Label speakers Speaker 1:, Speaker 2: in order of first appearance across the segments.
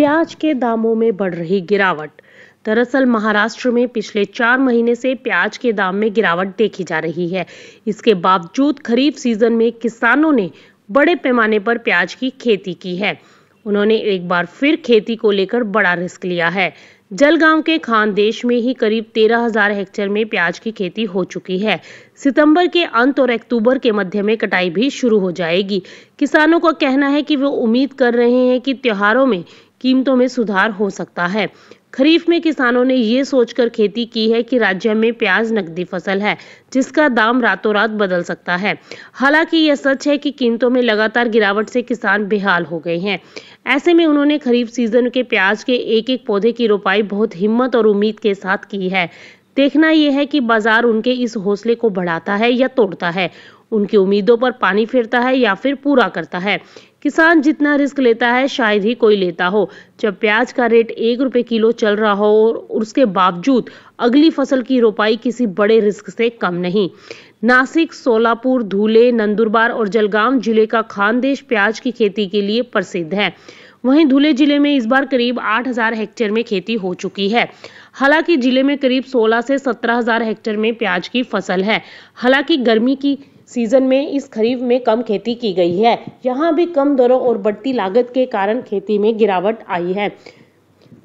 Speaker 1: प्याज के दामों में बढ़ रही गिरावट दरअसल महाराष्ट्र में पिछले चार महीने से प्याज के दाम में गिरावट देखी जा रही है इसके बावजूद खरीफ सीजन में किसानों ने बड़े पैमाने पर प्याज की खेती की है उन्होंने एक बार फिर खेती को लेकर बड़ा रिस्क लिया है जलगांव के खानदेश में ही करीब तेरह हजार हेक्टेयर में प्याज की खेती हो चुकी है सितंबर के अंत और अक्टूबर के मध्य में कटाई भी शुरू हो जाएगी किसानों का कहना है कि वे उम्मीद कर रहे हैं कि त्योहारों में कीमतों में सुधार हो सकता है खरीफ में किसानों ने ये सोचकर खेती की है कि राज्य में प्याज नकदी फसल है जिसका दाम रातों रात बदल सकता है हालांकि यह सच है कि कीमतों में लगातार गिरावट से किसान बेहाल हो गए हैं ऐसे में उन्होंने खरीफ सीजन के प्याज के एक एक पौधे की रोपाई बहुत हिम्मत और उम्मीद के साथ की है देखना यह है कि बाजार उनके इस हौसले को बढ़ाता है या तोड़ता है उनकी उम्मीदों पर पानी फिरता है या फिर पूरा करता है किसान जितना रिस्क लेता है शायद ही कोई लेता हो जब प्याज का रेट एक रुपये किलो चल रहा हो और उसके बावजूद अगली फसल की रोपाई किसी बड़े रिस्क से कम नहीं नासिक सोलापुर धूले नंदुरबार और जलगांव जिले का खानदेश प्याज की खेती के लिए प्रसिद्ध है वहीं धूले जिले में इस बार करीब 8000 हेक्टेयर में खेती हो चुकी है हालांकि जिले में करीब 16 से 17000 हेक्टेयर में प्याज की फसल है हालांकि गर्मी की सीजन में इस खरीफ में कम खेती की गई है यहाँ भी कम दरों और बढ़ती लागत के कारण खेती में गिरावट आई है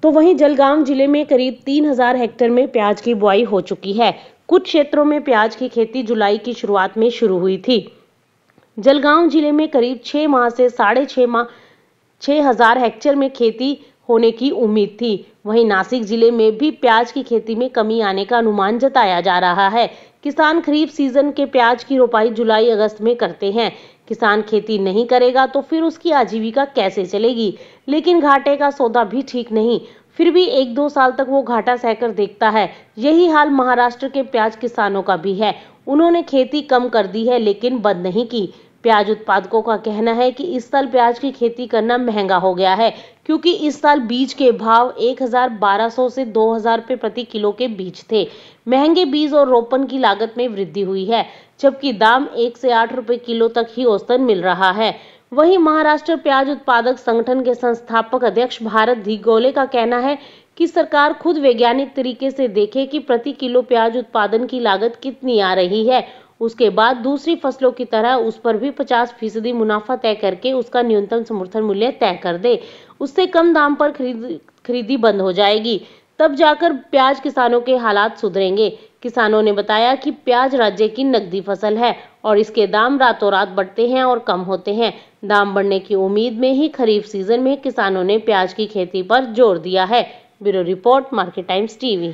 Speaker 1: तो वहीं जलगांव जिले में करीब 3000 हेक्टेयर में प्याज की बुआई हो चुकी है कुछ क्षेत्रों में प्याज की खेती जुलाई की शुरुआत में शुरू हुई थी जलगांव जिले में करीब छह माह से साढ़े छह माह छह हजार हेक्टेयर में खेती होने की उम्मीद थी वहीं नासिक जिले में भी प्याज की खेती में कमी आने का अनुमान जताया जा रहा है किसान खरीफ सीजन के प्याज की रोपाई जुलाई अगस्त में करते हैं किसान खेती नहीं करेगा तो फिर उसकी आजीविका कैसे चलेगी लेकिन घाटे का सौदा भी ठीक नहीं फिर भी एक दो साल तक वो घाटा सहकर देखता है यही हाल महाराष्ट्र के प्याज किसानों का भी है उन्होंने खेती कम कर दी है लेकिन बंद नहीं की प्याज उत्पादकों का कहना है कि इस साल प्याज की खेती करना महंगा हो गया है क्योंकि इस साल बीज के भाव 1,1200 से 2,000 रुपए प्रति किलो के बीज थे महंगे बीज और रोपण की लागत में वृद्धि हुई है जबकि दाम एक से आठ रुपए किलो तक ही औसतन मिल रहा है वहीं महाराष्ट्र प्याज उत्पादक संगठन के संस्थापक अध्यक्ष भारत धिगोले का कहना है कि सरकार खुद वैज्ञानिक तरीके से देखे कि प्रति किलो प्याज उत्पादन की लागत कितनी आ रही है उसके बाद दूसरी फसलों की तरह उस पर भी 50 फीसदी मुनाफा तय करके उसका न्यूनतम समर्थन मूल्य तय कर दे उससे कम दाम पर खरीद खरीदी बंद हो जाएगी तब जाकर प्याज किसानों के हालात सुधरेंगे किसानों ने बताया कि प्याज राज्य की नकदी फसल है और इसके दाम रातों रात बढ़ते हैं और कम होते हैं दाम बढ़ने की उम्मीद में ही खरीफ सीजन में किसानों ने प्याज की खेती पर जोर दिया है bureau report Market Times TV